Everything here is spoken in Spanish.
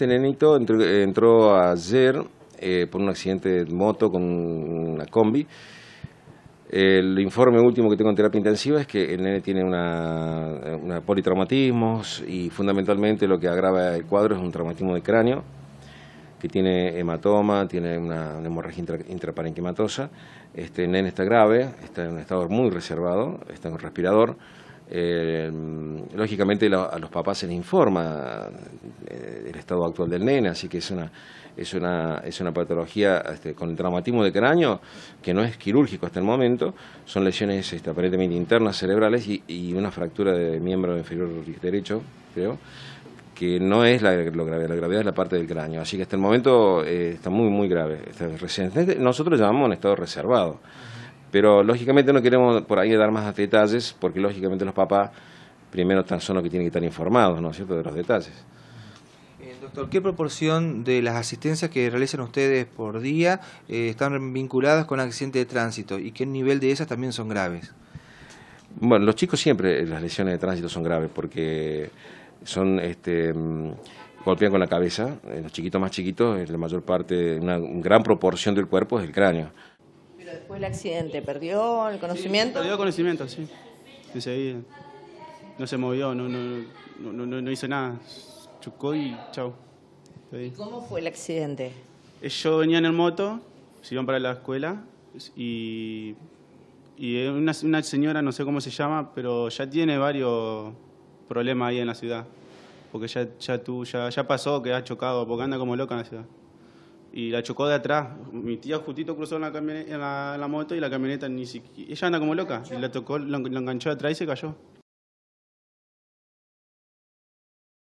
Este nenito entró, ayer eh, por un accidente de moto con una combi. El informe último que tengo en terapia intensiva es que el nene tiene una, una politraumatismos y fundamentalmente lo que agrava el cuadro es un traumatismo de cráneo que tiene hematoma, tiene una, hemorragia intraparenquematosa. Este nene está grave, está en un estado muy reservado, está en un respirador lógicamente a los papás se les informa eh, el estado actual del nene, así que es una, es una, patología este, con el traumatismo de cráneo que no es quirúrgico hasta el momento, son lesiones este, aparentemente internas cerebrales y, una fractura de miembro inferior derecho, creo, que no es la, lo grave, la gravedad es la parte del cráneo, así que hasta el momento eh, está muy, muy grave. Este, nosotros lo llamamos un estado reservado, pero lógicamente no queremos por ahí dar más detalles porque lógicamente los papás primero son los que tienen que estar informados, ¿no cierto?, de los detalles. Eh, doctor, ¿qué proporción de las asistencias que realizan ustedes por día eh, están vinculadas con accidentes de tránsito y qué nivel de esas también son graves? Bueno, los chicos siempre eh, las lesiones de tránsito son graves porque son este, mm, golpean con la cabeza. Los chiquitos más chiquitos, la mayor parte, una gran proporción del cuerpo es el cráneo. Pero después del accidente, ¿perdió el conocimiento? perdió conocimiento, sí. Enseguida no se movió, no, no, no, no hizo nada. Chocó y chao. ¿Y cómo fue el accidente? Eh, yo venía en el moto, se iban para la escuela y, y una, una señora, no sé cómo se llama, pero ya tiene varios problemas ahí en la ciudad porque ya, ya, tú, ya, ya pasó que ha chocado, porque anda como loca en la ciudad. Y la chocó de atrás. Mi tía justito cruzó en la, moto y la camioneta ni siquiera... Ella anda como loca. Y la tocó, enganchó de atrás y se cayó.